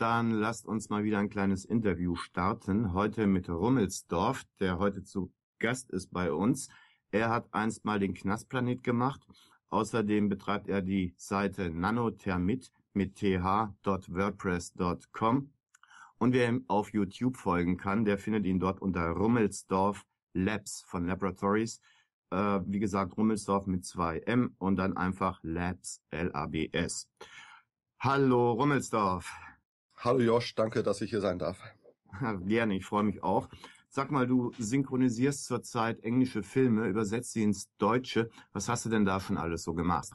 dann lasst uns mal wieder ein kleines Interview starten. Heute mit Rummelsdorf, der heute zu Gast ist bei uns. Er hat einst mal den Knastplanet gemacht. Außerdem betreibt er die Seite nanothermit mit th.wordpress.com. Und wer ihm auf YouTube folgen kann, der findet ihn dort unter Rummelsdorf Labs von Laboratories. Äh, wie gesagt, Rummelsdorf mit zwei m und dann einfach Labs, L-A-B-S. Hallo Rummelsdorf. Hallo Josh, danke, dass ich hier sein darf. Gerne, ich freue mich auch. Sag mal, du synchronisierst zurzeit englische Filme, übersetzt sie ins Deutsche. Was hast du denn da schon alles so gemacht?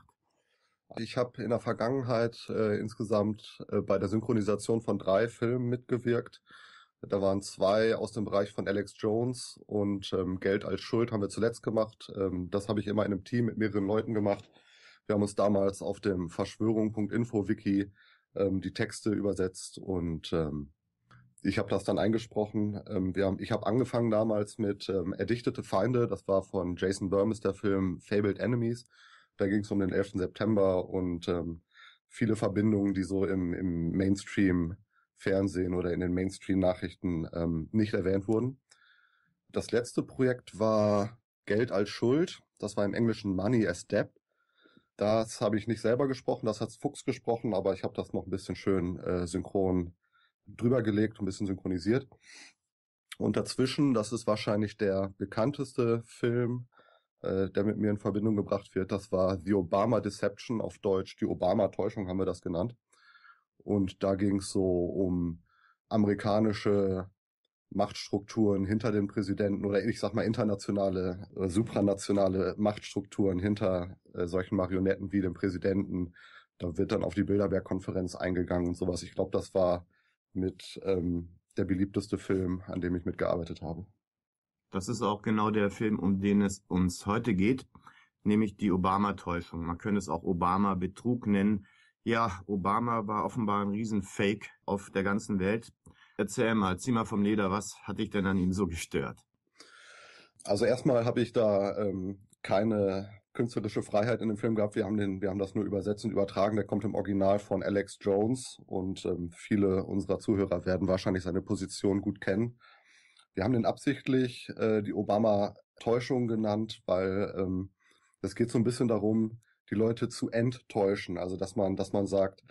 Ich habe in der Vergangenheit äh, insgesamt äh, bei der Synchronisation von drei Filmen mitgewirkt. Da waren zwei aus dem Bereich von Alex Jones und ähm, Geld als Schuld haben wir zuletzt gemacht. Ähm, das habe ich immer in einem Team mit mehreren Leuten gemacht. Wir haben uns damals auf dem Verschwörung.info-Wiki ähm, die Texte übersetzt und ähm, ich habe das dann eingesprochen. Ähm, wir haben, ich habe angefangen damals mit ähm, Erdichtete Feinde, das war von Jason Burmes, der Film Fabled Enemies. Da ging es um den 11. September und ähm, viele Verbindungen, die so im, im Mainstream Fernsehen oder in den Mainstream-Nachrichten ähm, nicht erwähnt wurden. Das letzte Projekt war Geld als Schuld. Das war im Englischen Money as Debt. Das habe ich nicht selber gesprochen, das hat Fuchs gesprochen, aber ich habe das noch ein bisschen schön äh, synchron drüber gelegt, ein bisschen synchronisiert. Und dazwischen, das ist wahrscheinlich der bekannteste Film, äh, der mit mir in Verbindung gebracht wird, das war The Obama Deception auf Deutsch, die Obama-Täuschung haben wir das genannt. Und da ging es so um amerikanische Machtstrukturen hinter dem Präsidenten oder ich sag mal internationale oder äh, supranationale Machtstrukturen hinter äh, solchen Marionetten wie dem Präsidenten. Da wird dann auf die Bilderberg-Konferenz eingegangen und sowas. Ich glaube, das war mit ähm, der beliebteste Film, an dem ich mitgearbeitet habe. Das ist auch genau der Film, um den es uns heute geht, nämlich die Obama-Täuschung. Man könnte es auch Obama-Betrug nennen. Ja, Obama war offenbar ein Riesenfake auf der ganzen Welt. Erzähl mal, zieh mal vom Leder, was hat dich denn an ihm so gestört? Also erstmal habe ich da ähm, keine künstlerische Freiheit in dem Film gehabt. Wir haben den, wir haben das nur übersetzt und übertragen. Der kommt im Original von Alex Jones und ähm, viele unserer Zuhörer werden wahrscheinlich seine Position gut kennen. Wir haben den absichtlich äh, die Obama-Täuschung genannt, weil ähm, es geht so ein bisschen darum, die Leute zu enttäuschen. Also dass man, dass man sagt,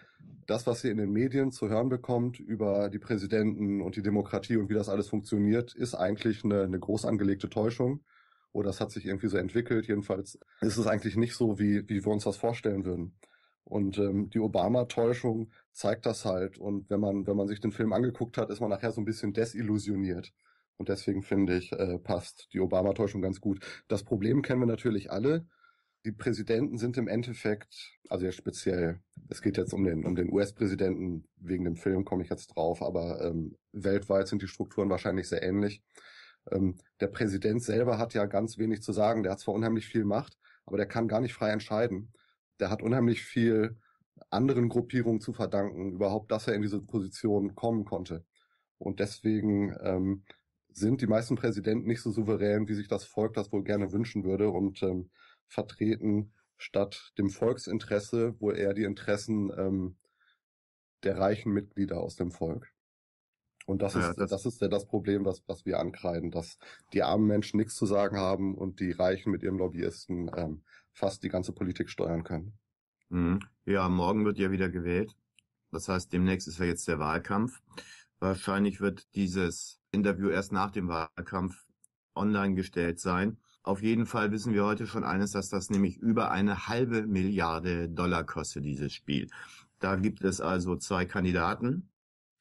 das, was ihr in den Medien zu hören bekommt über die Präsidenten und die Demokratie und wie das alles funktioniert, ist eigentlich eine, eine groß angelegte Täuschung. Oder oh, es hat sich irgendwie so entwickelt. Jedenfalls ist es eigentlich nicht so, wie, wie wir uns das vorstellen würden. Und ähm, die Obama-Täuschung zeigt das halt. Und wenn man, wenn man sich den Film angeguckt hat, ist man nachher so ein bisschen desillusioniert. Und deswegen finde ich, äh, passt die Obama-Täuschung ganz gut. Das Problem kennen wir natürlich alle die Präsidenten sind im Endeffekt, also ja speziell, es geht jetzt um den, um den US-Präsidenten, wegen dem Film komme ich jetzt drauf, aber ähm, weltweit sind die Strukturen wahrscheinlich sehr ähnlich. Ähm, der Präsident selber hat ja ganz wenig zu sagen, der hat zwar unheimlich viel Macht, aber der kann gar nicht frei entscheiden. Der hat unheimlich viel anderen Gruppierungen zu verdanken, überhaupt, dass er in diese Position kommen konnte. Und deswegen ähm, sind die meisten Präsidenten nicht so souverän, wie sich das Volk das wohl gerne wünschen würde. Und ähm, vertreten, statt dem Volksinteresse wohl eher die Interessen ähm, der reichen Mitglieder aus dem Volk. Und das ja, ist das, das, ist ja das Problem, was, was wir ankreiden, dass die armen Menschen nichts zu sagen haben und die Reichen mit ihren Lobbyisten ähm, fast die ganze Politik steuern können. Mhm. Ja, morgen wird ja wieder gewählt. Das heißt, demnächst ist ja jetzt der Wahlkampf. Wahrscheinlich wird dieses Interview erst nach dem Wahlkampf online gestellt sein. Auf jeden Fall wissen wir heute schon eines, dass das nämlich über eine halbe Milliarde Dollar kostet, dieses Spiel. Da gibt es also zwei Kandidaten.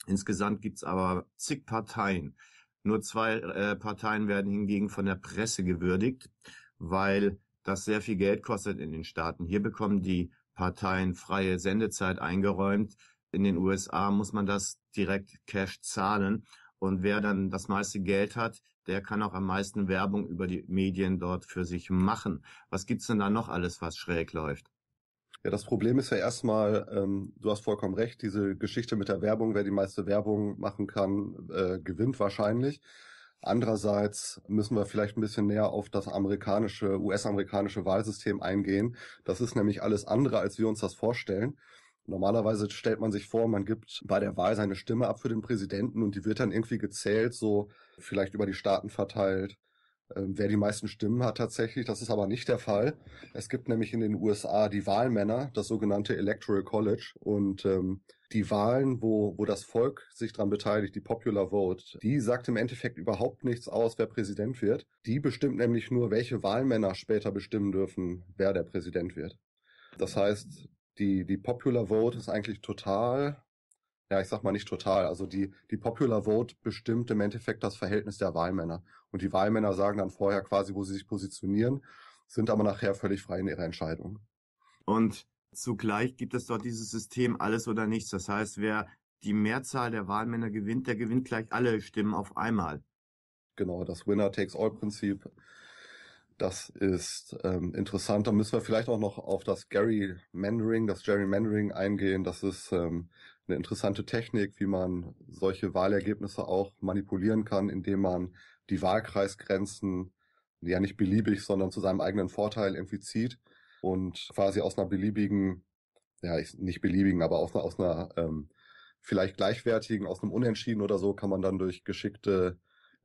Insgesamt gibt es aber zig Parteien. Nur zwei äh, Parteien werden hingegen von der Presse gewürdigt, weil das sehr viel Geld kostet in den Staaten. Hier bekommen die Parteien freie Sendezeit eingeräumt. In den USA muss man das direkt Cash zahlen. Und wer dann das meiste Geld hat, der kann auch am meisten Werbung über die Medien dort für sich machen. Was gibt's denn da noch alles, was schräg läuft? Ja, das Problem ist ja erstmal, ähm, du hast vollkommen recht, diese Geschichte mit der Werbung, wer die meiste Werbung machen kann, äh, gewinnt wahrscheinlich. Andererseits müssen wir vielleicht ein bisschen näher auf das amerikanische, US-amerikanische Wahlsystem eingehen. Das ist nämlich alles andere, als wir uns das vorstellen. Normalerweise stellt man sich vor, man gibt bei der Wahl seine Stimme ab für den Präsidenten und die wird dann irgendwie gezählt, so vielleicht über die Staaten verteilt, ähm, wer die meisten Stimmen hat tatsächlich. Das ist aber nicht der Fall. Es gibt nämlich in den USA die Wahlmänner, das sogenannte Electoral College und ähm, die Wahlen, wo, wo das Volk sich daran beteiligt, die Popular Vote, die sagt im Endeffekt überhaupt nichts aus, wer Präsident wird. Die bestimmt nämlich nur, welche Wahlmänner später bestimmen dürfen, wer der Präsident wird. Das heißt, die, die Popular Vote ist eigentlich total, ja, ich sag mal nicht total, also die, die Popular Vote bestimmt im Endeffekt das Verhältnis der Wahlmänner. Und die Wahlmänner sagen dann vorher quasi, wo sie sich positionieren, sind aber nachher völlig frei in ihrer Entscheidung. Und zugleich gibt es dort dieses System alles oder nichts. Das heißt, wer die Mehrzahl der Wahlmänner gewinnt, der gewinnt gleich alle Stimmen auf einmal. Genau, das Winner-takes-all-Prinzip. Das ist ähm, interessant. Da müssen wir vielleicht auch noch auf das Gerrymandering, das Gerrymandering eingehen. Das ist ähm, eine interessante Technik, wie man solche Wahlergebnisse auch manipulieren kann, indem man die Wahlkreisgrenzen ja nicht beliebig, sondern zu seinem eigenen Vorteil irgendwie zieht und quasi aus einer beliebigen, ja nicht beliebigen, aber aus einer, aus einer ähm, vielleicht gleichwertigen, aus einem Unentschieden oder so kann man dann durch geschickte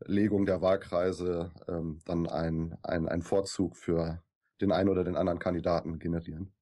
Legung der Wahlkreise ähm, dann einen ein Vorzug für den einen oder den anderen Kandidaten generieren.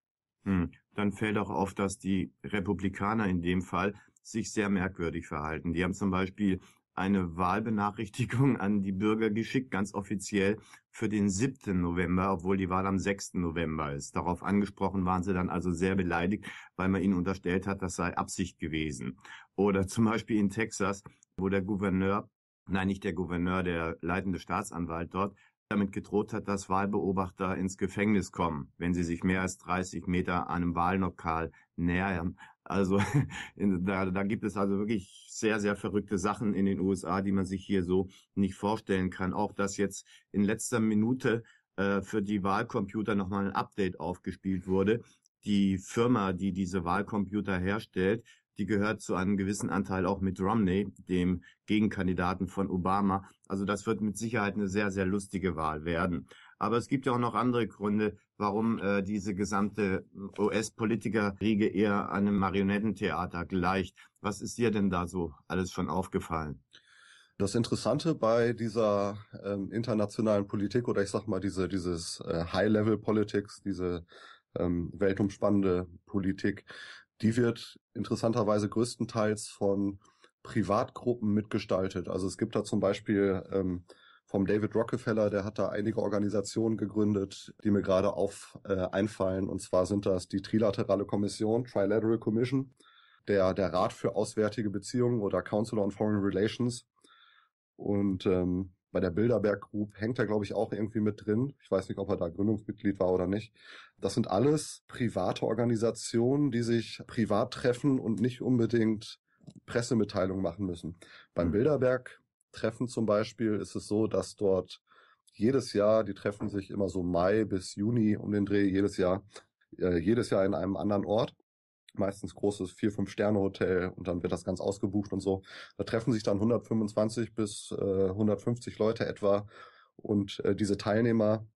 Hm. Dann fällt auch auf, dass die Republikaner in dem Fall sich sehr merkwürdig verhalten. Die haben zum Beispiel eine Wahlbenachrichtigung an die Bürger geschickt, ganz offiziell für den 7. November, obwohl die Wahl am 6. November ist. Darauf angesprochen waren sie dann also sehr beleidigt, weil man ihnen unterstellt hat, das sei Absicht gewesen. Oder zum Beispiel in Texas, wo der Gouverneur nein, nicht der Gouverneur, der leitende Staatsanwalt dort, damit gedroht hat, dass Wahlbeobachter ins Gefängnis kommen, wenn sie sich mehr als 30 Meter einem Wahllokal nähern. Also in, da, da gibt es also wirklich sehr, sehr verrückte Sachen in den USA, die man sich hier so nicht vorstellen kann. Auch dass jetzt in letzter Minute äh, für die Wahlcomputer nochmal ein Update aufgespielt wurde. Die Firma, die diese Wahlcomputer herstellt, die gehört zu einem gewissen Anteil auch mit Romney, dem Gegenkandidaten von Obama. Also das wird mit Sicherheit eine sehr, sehr lustige Wahl werden. Aber es gibt ja auch noch andere Gründe, warum äh, diese gesamte US-Politikerriege eher einem Marionettentheater gleicht. Was ist dir denn da so alles schon aufgefallen? Das Interessante bei dieser ähm, internationalen Politik oder ich sag mal diese dieses äh, High-Level-Politics, diese ähm, weltumspannende Politik, die wird interessanterweise größtenteils von Privatgruppen mitgestaltet. Also es gibt da zum Beispiel ähm, vom David Rockefeller, der hat da einige Organisationen gegründet, die mir gerade auf äh, einfallen. Und zwar sind das die Trilaterale Kommission, Trilateral Commission, der, der Rat für Auswärtige Beziehungen oder Council on Foreign Relations. Und ähm, bei der Bilderberg Group hängt er, glaube ich, auch irgendwie mit drin. Ich weiß nicht, ob er da Gründungsmitglied war oder nicht. Das sind alles private Organisationen, die sich privat treffen und nicht unbedingt Pressemitteilungen machen müssen. Beim mhm. Bilderberg Treffen zum Beispiel ist es so, dass dort jedes Jahr, die treffen sich immer so Mai bis Juni um den Dreh, jedes Jahr, äh, jedes Jahr in einem anderen Ort meistens großes 4-5-Sterne-Hotel und dann wird das ganz ausgebucht und so. Da treffen sich dann 125 bis äh, 150 Leute etwa und äh, diese Teilnehmer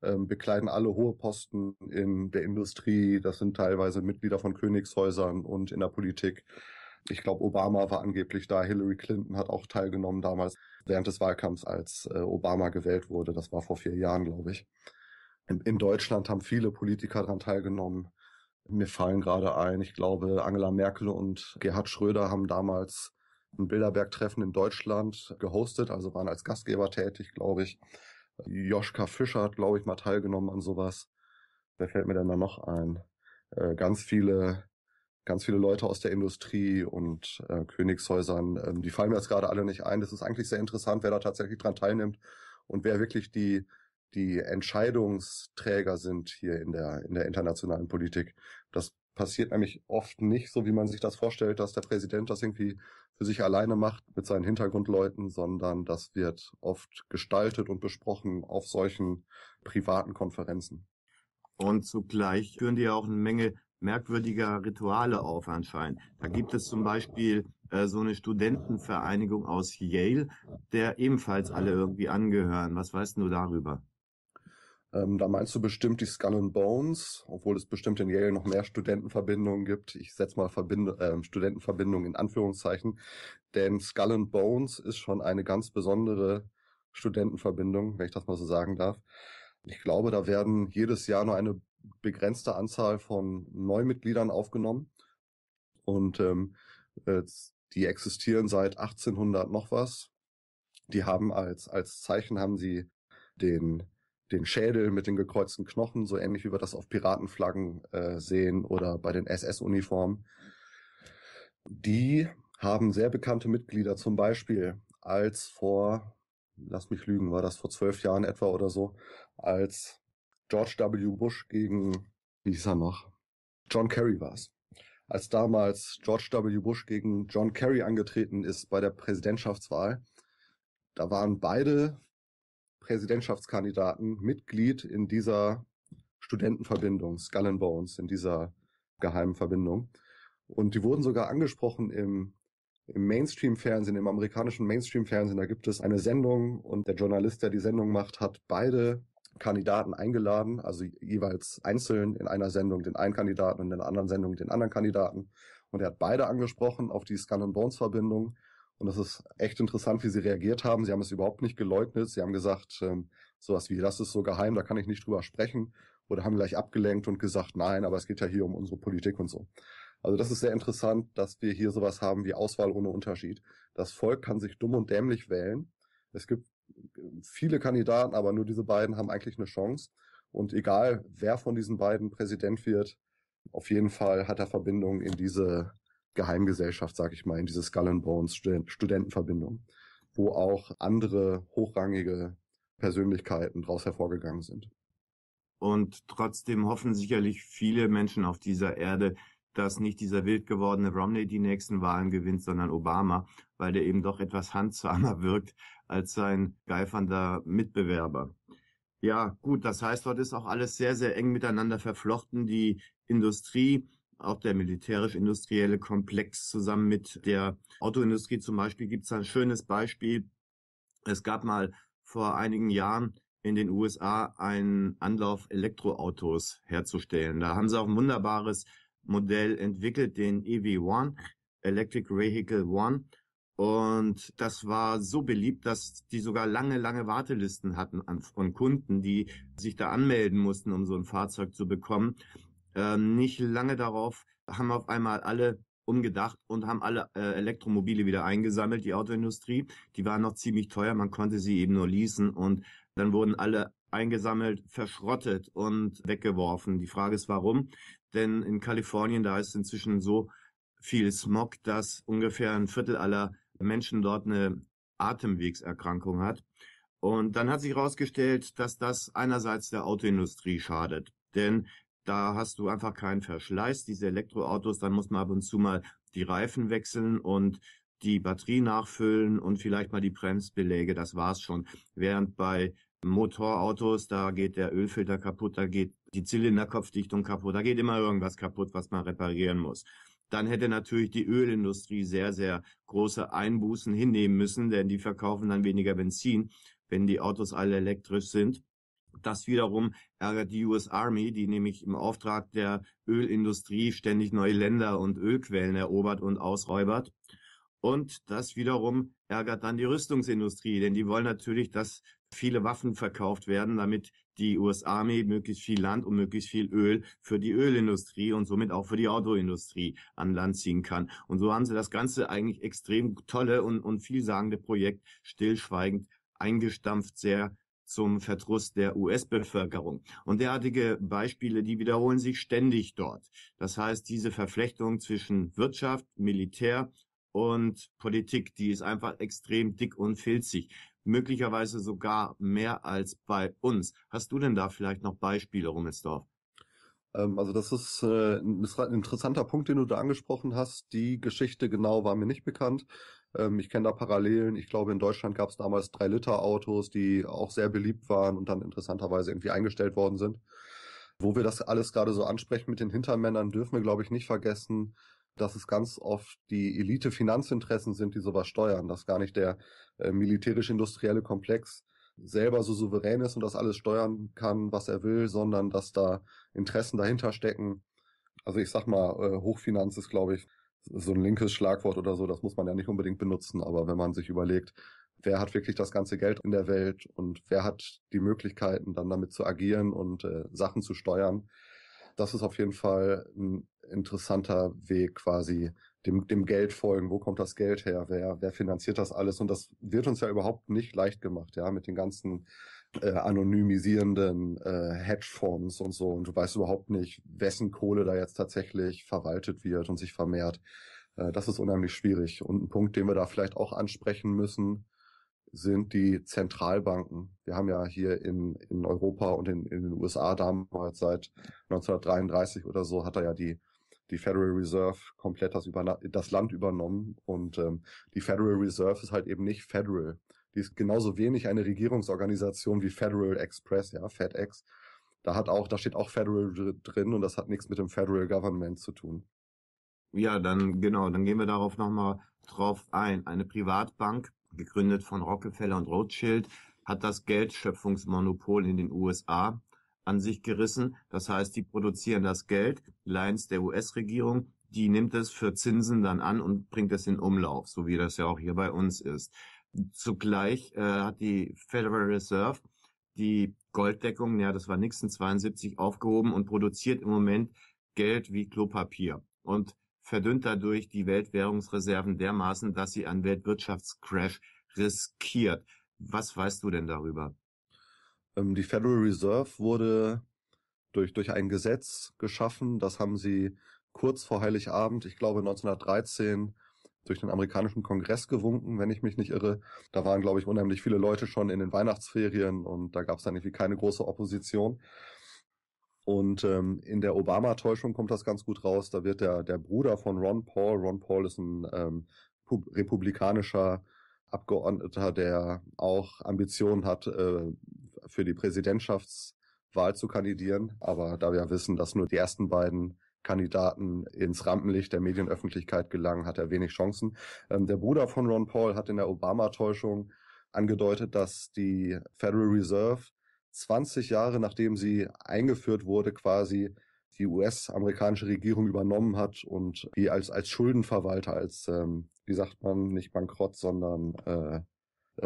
äh, bekleiden alle hohe Posten in der Industrie. Das sind teilweise Mitglieder von Königshäusern und in der Politik. Ich glaube, Obama war angeblich da, Hillary Clinton hat auch teilgenommen damals während des Wahlkampfs, als äh, Obama gewählt wurde. Das war vor vier Jahren, glaube ich. In, in Deutschland haben viele Politiker daran teilgenommen. Mir fallen gerade ein, ich glaube, Angela Merkel und Gerhard Schröder haben damals ein Bilderberg-Treffen in Deutschland gehostet, also waren als Gastgeber tätig, glaube ich. Joschka Fischer hat, glaube ich, mal teilgenommen an sowas. Wer fällt mir denn da noch ein? Äh, ganz viele, ganz viele Leute aus der Industrie und äh, Königshäusern, äh, die fallen mir jetzt gerade alle nicht ein. Das ist eigentlich sehr interessant, wer da tatsächlich dran teilnimmt und wer wirklich die die Entscheidungsträger sind hier in der, in der internationalen Politik. Das passiert nämlich oft nicht so, wie man sich das vorstellt, dass der Präsident das irgendwie für sich alleine macht mit seinen Hintergrundleuten, sondern das wird oft gestaltet und besprochen auf solchen privaten Konferenzen. Und zugleich führen die auch eine Menge merkwürdiger Rituale auf anscheinend. Da gibt es zum Beispiel äh, so eine Studentenvereinigung aus Yale, der ebenfalls alle irgendwie angehören. Was weißt du darüber? Ähm, da meinst du bestimmt die Skull and Bones, obwohl es bestimmt in Yale noch mehr Studentenverbindungen gibt. Ich setze mal Verbind äh, Studentenverbindungen in Anführungszeichen, denn Skull and Bones ist schon eine ganz besondere Studentenverbindung, wenn ich das mal so sagen darf. Ich glaube, da werden jedes Jahr nur eine begrenzte Anzahl von Neumitgliedern aufgenommen und ähm, die existieren seit 1800 noch was. Die haben als als Zeichen haben sie den den Schädel mit den gekreuzten Knochen, so ähnlich wie wir das auf Piratenflaggen äh, sehen oder bei den SS-Uniformen. Die haben sehr bekannte Mitglieder, zum Beispiel als vor, lass mich lügen, war das vor zwölf Jahren etwa oder so, als George W. Bush gegen, wie hieß er noch, John Kerry war es. Als damals George W. Bush gegen John Kerry angetreten ist bei der Präsidentschaftswahl, da waren beide Präsidentschaftskandidaten Mitglied in dieser Studentenverbindung, Skull and Bones, in dieser geheimen Verbindung. Und die wurden sogar angesprochen im, im Mainstream-Fernsehen, im amerikanischen Mainstream-Fernsehen. Da gibt es eine Sendung und der Journalist, der die Sendung macht, hat beide Kandidaten eingeladen, also jeweils einzeln in einer Sendung den einen Kandidaten und in der anderen Sendung den anderen Kandidaten. Und er hat beide angesprochen auf die Skull and Bones Verbindung und das ist echt interessant, wie sie reagiert haben. Sie haben es überhaupt nicht geleugnet. Sie haben gesagt, ähm, sowas wie, das ist so geheim, da kann ich nicht drüber sprechen. Oder haben gleich abgelenkt und gesagt, nein, aber es geht ja hier um unsere Politik und so. Also das ist sehr interessant, dass wir hier sowas haben wie Auswahl ohne Unterschied. Das Volk kann sich dumm und dämlich wählen. Es gibt äh, viele Kandidaten, aber nur diese beiden haben eigentlich eine Chance. Und egal, wer von diesen beiden Präsident wird, auf jeden Fall hat er Verbindungen in diese Geheimgesellschaft, sag ich mal, in diese Skull and Bones Studentenverbindung, wo auch andere hochrangige Persönlichkeiten daraus hervorgegangen sind. Und trotzdem hoffen sicherlich viele Menschen auf dieser Erde, dass nicht dieser wild gewordene Romney die nächsten Wahlen gewinnt, sondern Obama, weil der eben doch etwas handzamer wirkt als sein geifernder Mitbewerber. Ja, gut, das heißt, dort ist auch alles sehr, sehr eng miteinander verflochten. Die Industrie auch der militärisch-industrielle Komplex zusammen mit der Autoindustrie zum Beispiel gibt es ein schönes Beispiel. Es gab mal vor einigen Jahren in den USA einen Anlauf, Elektroautos herzustellen. Da haben sie auch ein wunderbares Modell entwickelt, den EV1, Electric Vehicle One. Und das war so beliebt, dass die sogar lange, lange Wartelisten hatten von Kunden, die sich da anmelden mussten, um so ein Fahrzeug zu bekommen. Ähm, nicht lange darauf haben auf einmal alle umgedacht und haben alle äh, Elektromobile wieder eingesammelt, die Autoindustrie. Die waren noch ziemlich teuer, man konnte sie eben nur leasen und dann wurden alle eingesammelt, verschrottet und weggeworfen. Die Frage ist, warum? Denn in Kalifornien, da ist inzwischen so viel Smog, dass ungefähr ein Viertel aller Menschen dort eine Atemwegserkrankung hat. Und dann hat sich herausgestellt, dass das einerseits der Autoindustrie schadet. Denn da hast du einfach keinen Verschleiß. Diese Elektroautos, dann muss man ab und zu mal die Reifen wechseln und die Batterie nachfüllen und vielleicht mal die Bremsbeläge. Das war's schon. Während bei Motorautos, da geht der Ölfilter kaputt, da geht die Zylinderkopfdichtung kaputt, da geht immer irgendwas kaputt, was man reparieren muss. Dann hätte natürlich die Ölindustrie sehr, sehr große Einbußen hinnehmen müssen, denn die verkaufen dann weniger Benzin, wenn die Autos alle elektrisch sind das wiederum ärgert die US Army, die nämlich im Auftrag der Ölindustrie ständig neue Länder und Ölquellen erobert und ausräubert. Und das wiederum ärgert dann die Rüstungsindustrie, denn die wollen natürlich, dass viele Waffen verkauft werden, damit die US Army möglichst viel Land und möglichst viel Öl für die Ölindustrie und somit auch für die Autoindustrie an Land ziehen kann. Und so haben sie das ganze eigentlich extrem tolle und, und vielsagende Projekt stillschweigend eingestampft, sehr zum Verdruss der US-Bevölkerung. Und derartige Beispiele, die wiederholen sich ständig dort. Das heißt, diese Verflechtung zwischen Wirtschaft, Militär und Politik, die ist einfach extrem dick und filzig. Möglicherweise sogar mehr als bei uns. Hast du denn da vielleicht noch Beispiele, Rummelsdorf? Ähm, also das äh, ist ein interessanter Punkt, den du da angesprochen hast. Die Geschichte genau war mir nicht bekannt. Ähm, ich kenne da Parallelen. Ich glaube, in Deutschland gab es damals 3-Liter-Autos, die auch sehr beliebt waren und dann interessanterweise irgendwie eingestellt worden sind. Wo wir das alles gerade so ansprechen mit den Hintermännern, dürfen wir, glaube ich, nicht vergessen, dass es ganz oft die Elite-Finanzinteressen sind, die sowas steuern, dass gar nicht der äh, militärisch-industrielle Komplex selber so souverän ist und das alles steuern kann, was er will, sondern dass da Interessen dahinter stecken. Also ich sag mal, äh, Hochfinanz ist, glaube ich, so ein linkes Schlagwort oder so, das muss man ja nicht unbedingt benutzen, aber wenn man sich überlegt, wer hat wirklich das ganze Geld in der Welt und wer hat die Möglichkeiten, dann damit zu agieren und äh, Sachen zu steuern, das ist auf jeden Fall ein interessanter Weg quasi dem, dem Geld folgen. Wo kommt das Geld her? Wer, wer finanziert das alles? Und das wird uns ja überhaupt nicht leicht gemacht, ja, mit den ganzen äh, anonymisierenden äh, Hedgefonds und so und du weißt überhaupt nicht, wessen Kohle da jetzt tatsächlich verwaltet wird und sich vermehrt. Äh, das ist unheimlich schwierig. Und ein Punkt, den wir da vielleicht auch ansprechen müssen, sind die Zentralbanken. Wir haben ja hier in, in Europa und in, in den USA damals seit 1933 oder so hat er ja die die Federal Reserve komplett das, das Land übernommen und ähm, die Federal Reserve ist halt eben nicht federal. Die ist genauso wenig eine Regierungsorganisation wie Federal Express, ja, FedEx. Da hat auch, da steht auch Federal drin und das hat nichts mit dem Federal Government zu tun. Ja, dann genau, dann gehen wir darauf nochmal drauf ein. Eine Privatbank, gegründet von Rockefeller und Rothschild, hat das Geldschöpfungsmonopol in den USA an sich gerissen. Das heißt, die produzieren das Geld, leihen es der US-Regierung, die nimmt es für Zinsen dann an und bringt es in Umlauf, so wie das ja auch hier bei uns ist. Zugleich äh, hat die Federal Reserve die Golddeckung, ja, das war Nixon 72, aufgehoben und produziert im Moment Geld wie Klopapier und verdünnt dadurch die Weltwährungsreserven dermaßen, dass sie einen Weltwirtschaftscrash riskiert. Was weißt du denn darüber? Ähm, die Federal Reserve wurde durch, durch ein Gesetz geschaffen. Das haben sie kurz vor Heiligabend, ich glaube 1913, durch den amerikanischen Kongress gewunken, wenn ich mich nicht irre. Da waren, glaube ich, unheimlich viele Leute schon in den Weihnachtsferien und da gab es dann irgendwie keine große Opposition. Und ähm, in der Obama-Täuschung kommt das ganz gut raus. Da wird der, der Bruder von Ron Paul, Ron Paul ist ein ähm, republikanischer Abgeordneter, der auch Ambitionen hat, äh, für die Präsidentschaftswahl zu kandidieren. Aber da wir wissen, dass nur die ersten beiden Kandidaten ins Rampenlicht der Medienöffentlichkeit gelangen, hat er wenig Chancen. Ähm, der Bruder von Ron Paul hat in der Obama-Täuschung angedeutet, dass die Federal Reserve 20 Jahre nachdem sie eingeführt wurde, quasi die US-amerikanische Regierung übernommen hat und wie als, als Schuldenverwalter, als, ähm, wie sagt man, nicht bankrott, sondern äh, äh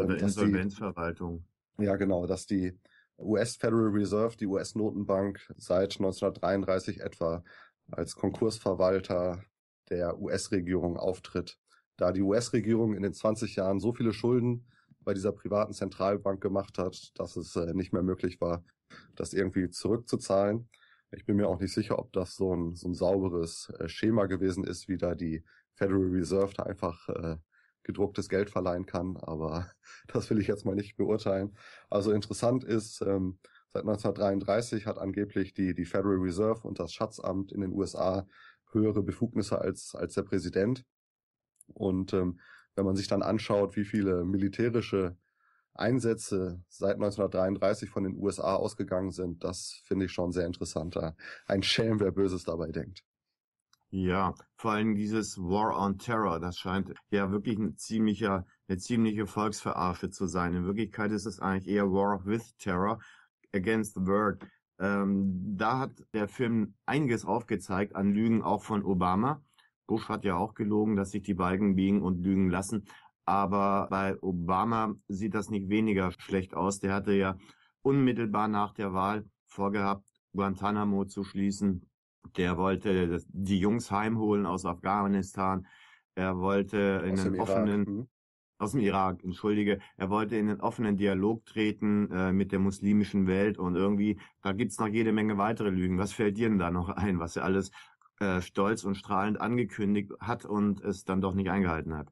Oder Insolvenzverwaltung. Die, ja, genau, dass die US Federal Reserve, die US-Notenbank, seit 1933 etwa als Konkursverwalter der US-Regierung auftritt. Da die US-Regierung in den 20 Jahren so viele Schulden bei dieser privaten Zentralbank gemacht hat, dass es äh, nicht mehr möglich war, das irgendwie zurückzuzahlen. Ich bin mir auch nicht sicher, ob das so ein, so ein sauberes äh, Schema gewesen ist, wie da die Federal Reserve da einfach äh, gedrucktes Geld verleihen kann, aber das will ich jetzt mal nicht beurteilen. Also interessant ist, ähm, Seit 1933 hat angeblich die, die Federal Reserve und das Schatzamt in den USA höhere Befugnisse als, als der Präsident. Und ähm, wenn man sich dann anschaut, wie viele militärische Einsätze seit 1933 von den USA ausgegangen sind, das finde ich schon sehr interessant. Ein Schelm, wer Böses dabei denkt. Ja, vor allem dieses War on Terror, das scheint ja wirklich ein ziemlicher, eine ziemliche Volksverarsche zu sein. In Wirklichkeit ist es eigentlich eher War with Terror, Against the World. Ähm, da hat der Film einiges aufgezeigt an Lügen auch von Obama. Bush hat ja auch gelogen, dass sich die Balken biegen und lügen lassen. Aber bei Obama sieht das nicht weniger schlecht aus. Der hatte ja unmittelbar nach der Wahl vorgehabt, Guantanamo zu schließen. Der wollte die Jungs heimholen aus Afghanistan. Er wollte aus in den offenen, mhm aus dem Irak, entschuldige, er wollte in den offenen Dialog treten äh, mit der muslimischen Welt und irgendwie, da gibt's noch jede Menge weitere Lügen. Was fällt dir denn da noch ein, was er alles äh, stolz und strahlend angekündigt hat und es dann doch nicht eingehalten hat?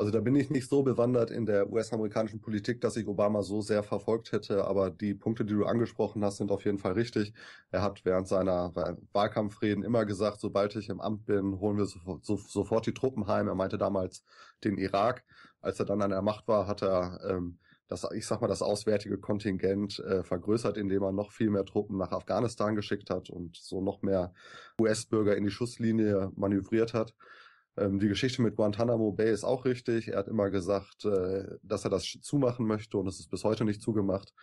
Also da bin ich nicht so bewandert in der US-amerikanischen Politik, dass ich Obama so sehr verfolgt hätte, aber die Punkte, die du angesprochen hast, sind auf jeden Fall richtig. Er hat während seiner Wahlkampfreden immer gesagt, sobald ich im Amt bin, holen wir so, so, sofort die Truppen heim. Er meinte damals den Irak. Als er dann an der Macht war, hat er ähm, das, ich sag mal, das auswärtige Kontingent äh, vergrößert, indem er noch viel mehr Truppen nach Afghanistan geschickt hat und so noch mehr US-Bürger in die Schusslinie manövriert hat. Ähm, die Geschichte mit Guantanamo Bay ist auch richtig. Er hat immer gesagt, äh, dass er das zumachen möchte und es ist bis heute nicht zugemacht.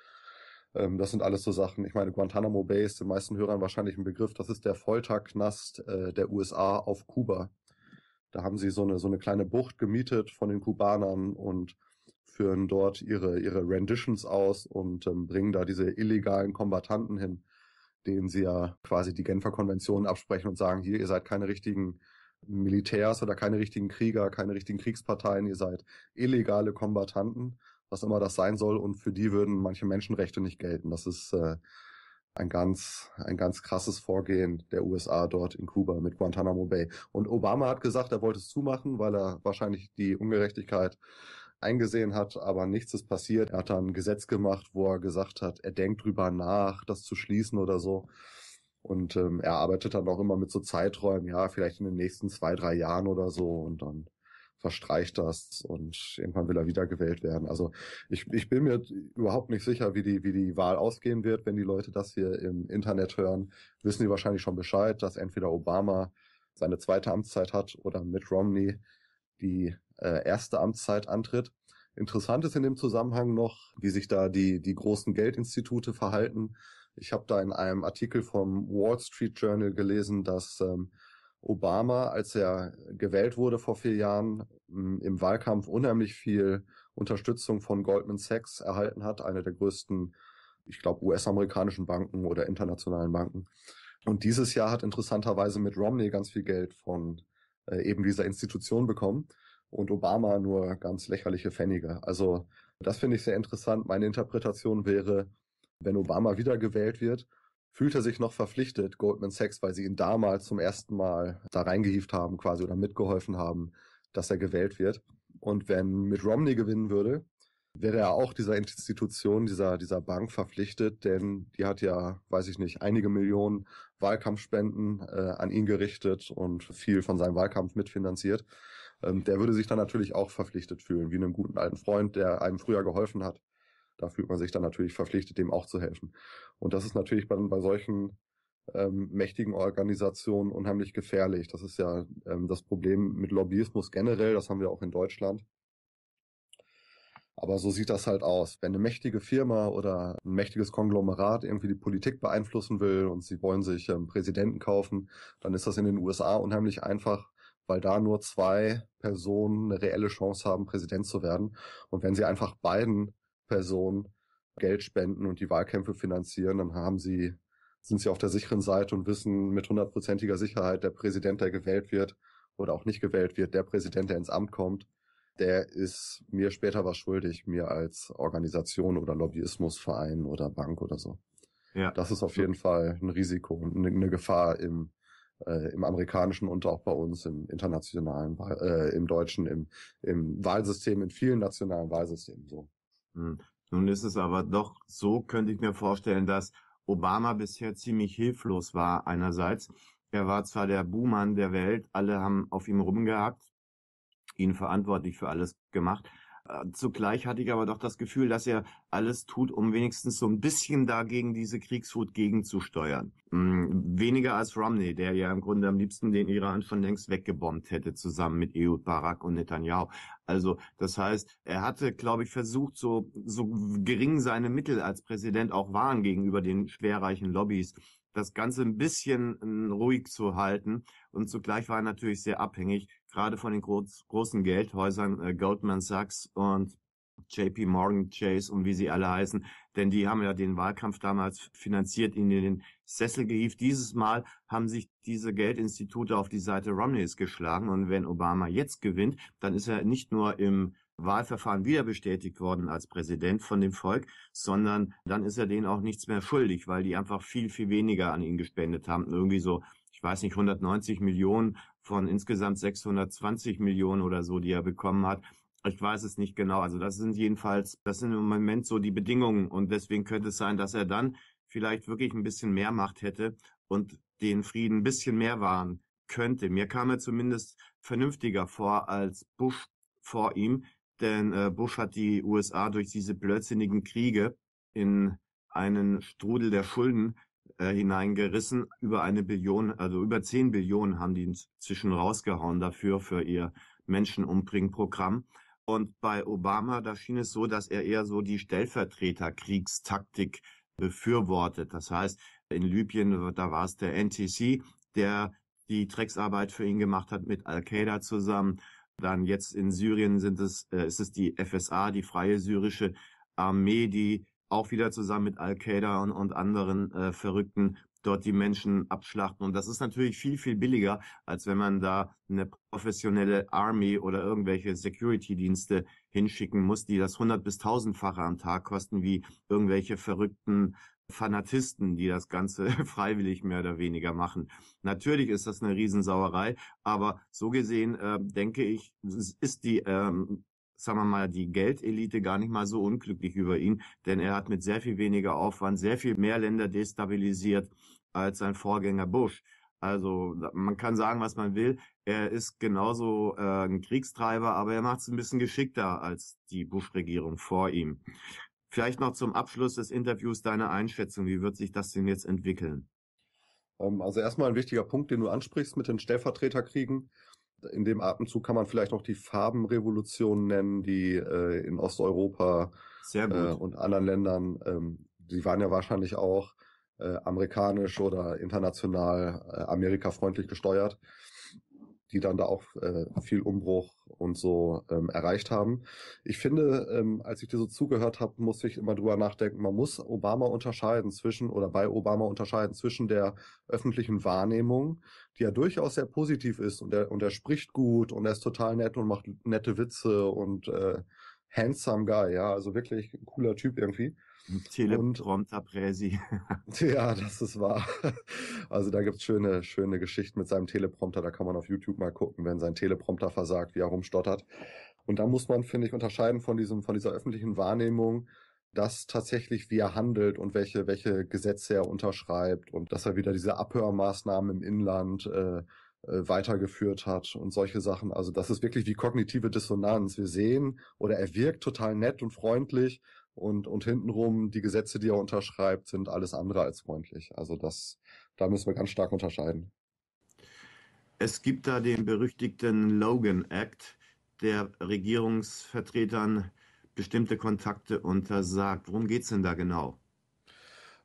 Ähm, das sind alles so Sachen. Ich meine, Guantanamo Bay ist den meisten Hörern wahrscheinlich ein Begriff. Das ist der Folterknast äh, der USA auf Kuba. Da haben sie so eine, so eine kleine Bucht gemietet von den Kubanern und führen dort ihre, ihre Renditions aus und ähm, bringen da diese illegalen Kombattanten hin, denen sie ja quasi die Genfer Konvention absprechen und sagen, hier, ihr seid keine richtigen Militärs oder keine richtigen Krieger, keine richtigen Kriegsparteien, ihr seid illegale Kombatanten, was immer das sein soll, und für die würden manche Menschenrechte nicht gelten. Das ist äh, ein ganz, ein ganz krasses Vorgehen der USA dort in Kuba mit Guantanamo Bay. Und Obama hat gesagt, er wollte es zumachen, weil er wahrscheinlich die Ungerechtigkeit eingesehen hat, aber nichts ist passiert. Er hat dann ein Gesetz gemacht, wo er gesagt hat, er denkt drüber nach, das zu schließen oder so. Und ähm, er arbeitet dann auch immer mit so Zeiträumen, ja, vielleicht in den nächsten zwei, drei Jahren oder so und dann verstreicht das und irgendwann will er wiedergewählt werden. Also ich, ich bin mir überhaupt nicht sicher, wie die, wie die Wahl ausgehen wird. Wenn die Leute das hier im Internet hören, wissen die wahrscheinlich schon Bescheid, dass entweder Obama seine zweite Amtszeit hat oder Mitt Romney die äh, erste Amtszeit antritt. Interessant ist in dem Zusammenhang noch, wie sich da die, die großen Geldinstitute verhalten. Ich habe da in einem Artikel vom Wall Street Journal gelesen, dass ähm, Obama, als er gewählt wurde vor vier Jahren, hm, im Wahlkampf unheimlich viel Unterstützung von Goldman Sachs erhalten hat, eine der größten, ich glaube, US-amerikanischen Banken oder internationalen Banken. Und dieses Jahr hat interessanterweise mit Romney ganz viel Geld von äh, eben dieser Institution bekommen und Obama nur ganz lächerliche Pfennige. Also das finde ich sehr interessant. Meine Interpretation wäre, wenn Obama wiedergewählt wird, fühlt er sich noch verpflichtet, Goldman Sachs, weil sie ihn damals zum ersten Mal da reingehieft haben quasi oder mitgeholfen haben, dass er gewählt wird. Und wenn Mitt Romney gewinnen würde, wäre er auch dieser Institution, dieser, dieser Bank verpflichtet, denn die hat ja, weiß ich nicht, einige Millionen Wahlkampfspenden äh, an ihn gerichtet und viel von seinem Wahlkampf mitfinanziert. Ähm, der würde sich dann natürlich auch verpflichtet fühlen, wie einem guten alten Freund, der einem früher geholfen hat da fühlt man sich dann natürlich verpflichtet, dem auch zu helfen. Und das ist natürlich bei, bei solchen ähm, mächtigen Organisationen unheimlich gefährlich. Das ist ja ähm, das Problem mit Lobbyismus generell, das haben wir auch in Deutschland. Aber so sieht das halt aus. Wenn eine mächtige Firma oder ein mächtiges Konglomerat irgendwie die Politik beeinflussen will und sie wollen sich ähm, Präsidenten kaufen, dann ist das in den USA unheimlich einfach, weil da nur zwei Personen eine reelle Chance haben, Präsident zu werden. Und wenn sie einfach beiden Person Geld spenden und die Wahlkämpfe finanzieren, dann haben sie, sind sie auf der sicheren Seite und wissen mit hundertprozentiger Sicherheit, der Präsident, der gewählt wird oder auch nicht gewählt wird, der Präsident, der ins Amt kommt, der ist mir später was schuldig, mir als Organisation oder Lobbyismusverein oder Bank oder so. Ja. Das ist auf jeden Fall ein Risiko und ne, eine Gefahr im, äh, im amerikanischen und auch bei uns im internationalen, äh, im deutschen, im, im Wahlsystem, in vielen nationalen Wahlsystemen so. Hm. Nun ist es aber doch so, könnte ich mir vorstellen, dass Obama bisher ziemlich hilflos war einerseits. Er war zwar der Buhmann der Welt, alle haben auf ihm rumgehackt, ihn verantwortlich für alles gemacht, Zugleich hatte ich aber doch das Gefühl, dass er alles tut, um wenigstens so ein bisschen dagegen diese Kriegswut gegenzusteuern. Hm, weniger als Romney, der ja im Grunde am liebsten den Iran von längst weggebombt hätte, zusammen mit Ehud Barak und Netanyahu. Also das heißt, er hatte, glaube ich, versucht, so, so gering seine Mittel als Präsident auch waren gegenüber den schwerreichen Lobbys, das Ganze ein bisschen hm, ruhig zu halten. Und zugleich war er natürlich sehr abhängig gerade von den groß, großen Geldhäusern äh, Goldman Sachs und JP Morgan Chase und wie sie alle heißen, denn die haben ja den Wahlkampf damals finanziert, in den Sessel gehievt. Dieses Mal haben sich diese Geldinstitute auf die Seite Romneys geschlagen und wenn Obama jetzt gewinnt, dann ist er nicht nur im Wahlverfahren wieder bestätigt worden als Präsident von dem Volk, sondern dann ist er denen auch nichts mehr schuldig, weil die einfach viel, viel weniger an ihn gespendet haben. Irgendwie so weiß nicht, 190 Millionen von insgesamt 620 Millionen oder so, die er bekommen hat. Ich weiß es nicht genau. Also das sind jedenfalls, das sind im Moment so die Bedingungen. Und deswegen könnte es sein, dass er dann vielleicht wirklich ein bisschen mehr Macht hätte und den Frieden ein bisschen mehr wahren könnte. Mir kam er zumindest vernünftiger vor als Bush vor ihm, denn äh, Bush hat die USA durch diese blödsinnigen Kriege in einen Strudel der Schulden äh, hineingerissen. Über eine Billion, also über zehn Billionen haben die inzwischen rausgehauen dafür, für ihr Menschenumbringprogramm. Und bei Obama, da schien es so, dass er eher so die Stellvertreterkriegstaktik befürwortet. Das heißt, in Libyen, da war es der NTC, der die Drecksarbeit für ihn gemacht hat mit Al-Qaida zusammen. Dann jetzt in Syrien sind es, äh, ist es die FSA, die Freie Syrische Armee, die auch wieder zusammen mit Al-Qaida und, und, anderen äh, Verrückten dort die Menschen abschlachten. Und das ist natürlich viel, viel billiger, als wenn man da eine professionelle Army oder irgendwelche Security-Dienste hinschicken muss, die das hundert- 100 bis tausendfache am Tag kosten, wie irgendwelche verrückten Fanatisten, die das Ganze freiwillig mehr oder weniger machen. Natürlich ist das eine Riesensauerei, aber so gesehen äh, denke ich, ist die ähm, sagen wir mal, die Geldelite gar nicht mal so unglücklich über ihn, denn er hat mit sehr viel weniger Aufwand sehr viel mehr Länder destabilisiert als sein Vorgänger Bush. Also man kann sagen, was man will. Er ist genauso äh, ein Kriegstreiber, aber er macht es ein bisschen geschickter als die Bush-Regierung vor ihm. Vielleicht noch zum Abschluss des Interviews deine Einschätzung. Wie wird sich das denn jetzt entwickeln? Ähm, also erstmal ein wichtiger Punkt, den du ansprichst mit den Stellvertreterkriegen in dem Atemzug kann man vielleicht auch die Farbenrevolution nennen, die äh, in Osteuropa Äh, und anderen Ländern, ähm, die waren ja wahrscheinlich auch äh, amerikanisch oder international äh, amerikafreundlich gesteuert die dann da auch äh, viel Umbruch und so ähm, erreicht haben. Ich finde, ähm, als ich dir so zugehört habe, musste ich immer drüber nachdenken, man muss Obama unterscheiden zwischen oder bei Obama unterscheiden zwischen der öffentlichen Wahrnehmung, die ja durchaus sehr positiv ist und er, und er spricht gut und er ist total nett und macht nette Witze und äh, handsome guy, ja, also wirklich ein cooler Typ irgendwie. Teleprompter Präsi. ja, das ist wahr. Also da gibt's schöne, schöne Geschichten mit seinem Teleprompter. Da kann man auf YouTube mal gucken, wenn sein Teleprompter versagt, wie er rumstottert. Und da muss man, finde ich, unterscheiden von diesem, von dieser öffentlichen Wahrnehmung, dass tatsächlich, wie er handelt und welche, welche Gesetze er unterschreibt und dass er wieder diese Abhörmaßnahmen im Inland äh, äh weitergeführt hat und solche Sachen. Also das ist wirklich wie kognitive Dissonanz. Wir sehen oder er wirkt total nett und freundlich, und, und hintenrum die Gesetze, die er unterschreibt, sind alles andere als freundlich. Also das, da müssen wir ganz stark unterscheiden. Es gibt da den berüchtigten Logan Act, der Regierungsvertretern bestimmte Kontakte untersagt. Worum geht es denn da genau?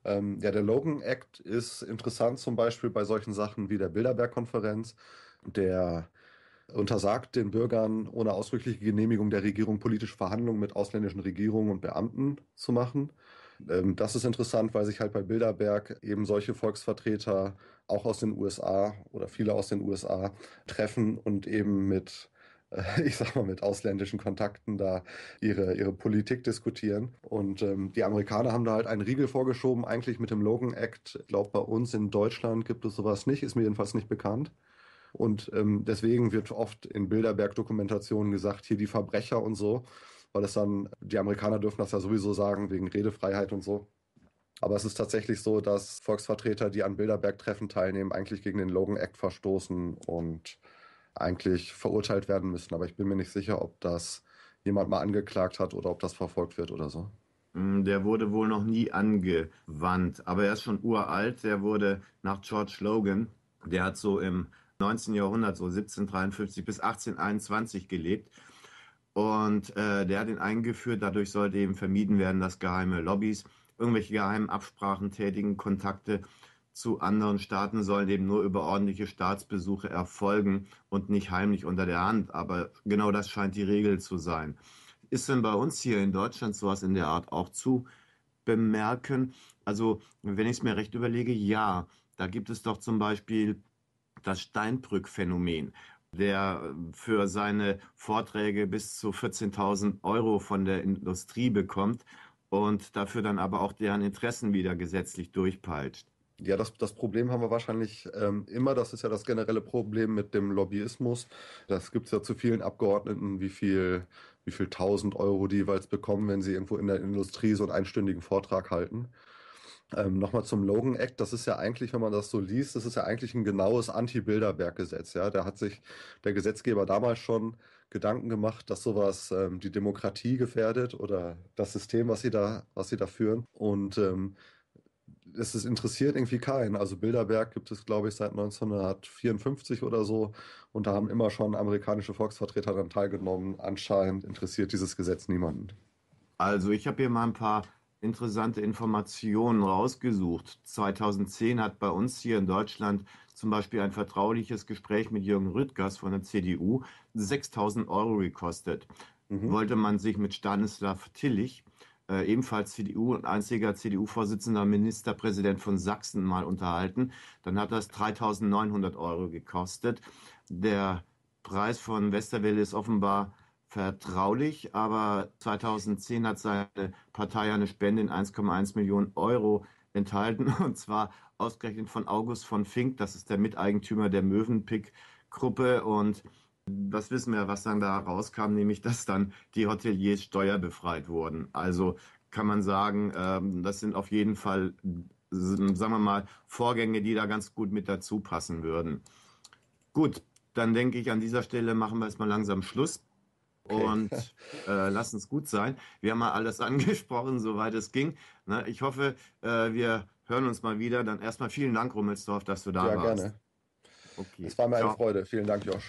Ähm, ja, der Logan Act ist interessant zum Beispiel bei solchen Sachen wie der Bilderberg-Konferenz. Der untersagt den Bürgern ohne ausdrückliche Genehmigung der Regierung politische Verhandlungen mit ausländischen Regierungen und Beamten zu machen. Ähm, das ist interessant, weil sich halt bei Bilderberg eben solche Volksvertreter auch aus den USA oder viele aus den USA treffen und eben mit äh, ich sag mal, mit ausländischen Kontakten da ihre, ihre Politik diskutieren. Und ähm, die Amerikaner haben da halt einen Riegel vorgeschoben, eigentlich mit dem Logan Act. Ich glaube, bei uns in Deutschland gibt es sowas nicht, ist mir jedenfalls nicht bekannt. Und ähm, deswegen wird oft in Bilderberg-Dokumentationen gesagt, hier die Verbrecher und so, weil es dann, die Amerikaner dürfen das ja sowieso sagen, wegen Redefreiheit und so. Aber es ist tatsächlich so, dass Volksvertreter, die an Bilderberg-Treffen teilnehmen, eigentlich gegen den Logan Act verstoßen und eigentlich verurteilt werden müssen. Aber ich bin mir nicht sicher, ob das jemand mal angeklagt hat oder ob das verfolgt wird oder so. Mm, der wurde wohl noch nie angewandt, aber er ist schon uralt. Der wurde nach George Logan, der hat so im 19. Jahrhundert, so 1753 bis 1821 gelebt. Und äh, der hat ihn eingeführt. Dadurch sollte eben vermieden werden, dass geheime Lobbys, irgendwelche geheimen Absprachen tätigen, Kontakte zu anderen Staaten sollen eben nur über ordentliche Staatsbesuche erfolgen und nicht heimlich unter der Hand. Aber genau das scheint die Regel zu sein. Ist denn bei uns hier in Deutschland sowas in der Art auch zu bemerken? Also, wenn ich es mir recht überlege, ja. Da gibt es doch zum Beispiel das Steinbrück-Phänomen, der äh, für seine Vorträge bis zu 14.000 Euro von der Industrie bekommt und dafür dann aber auch deren Interessen wieder gesetzlich durchpeitscht. Ja, das, das Problem haben wir wahrscheinlich ähm, immer. Das ist ja das generelle Problem mit dem Lobbyismus. Das gibt es ja zu vielen Abgeordneten, wie viel, wie viel tausend Euro die jeweils bekommen, wenn sie irgendwo in der Industrie so einen einstündigen Vortrag halten. Ähm, Nochmal zum Logan Act, das ist ja eigentlich, wenn man das so liest, das ist ja eigentlich ein genaues Anti-Bilderberg-Gesetz. Ja? Da hat sich der Gesetzgeber damals schon Gedanken gemacht, dass sowas ähm, die Demokratie gefährdet oder das System, was sie da, was sie da führen. Und ähm, es ist interessiert irgendwie keinen. Also Bilderberg gibt es, glaube ich, seit 1954 oder so. Und da haben immer schon amerikanische Volksvertreter dann teilgenommen. Anscheinend interessiert dieses Gesetz niemanden. Also ich habe hier mal ein paar interessante Informationen rausgesucht. 2010 hat bei uns hier in Deutschland zum Beispiel ein vertrauliches Gespräch mit Jürgen Rüttgers von der CDU 6000 Euro gekostet. Mhm. Wollte man sich mit Stanislav Tillich, äh, ebenfalls CDU und einziger CDU-Vorsitzender Ministerpräsident von Sachsen mal unterhalten, dann hat das 3900 Euro gekostet. Der Preis von Westerwelle ist offenbar vertraulich, aber 2010 hat seine Partei eine Spende in 1,1 Millionen Euro enthalten und zwar ausgerechnet von August von Fink, das ist der Miteigentümer der Möwenpick-Gruppe und was wissen wir, was dann da rauskam, nämlich dass dann die Hoteliers steuerbefreit wurden. Also kann man sagen, ähm, das sind auf jeden Fall, ähm, sagen wir mal, Vorgänge, die da ganz gut mit dazu passen würden. Gut, dann denke ich, an dieser Stelle machen wir erstmal langsam Schluss. Okay. Und äh, lass uns gut sein. Wir haben mal alles angesprochen, soweit es ging. Na, ne? ich hoffe, äh, wir hören uns mal wieder. Dann erstmal vielen Dank, Rummelsdorf, dass du da ja, warst. Ja, gerne. Okay. Es war mir Ciao. eine Freude. Vielen Dank, Josch.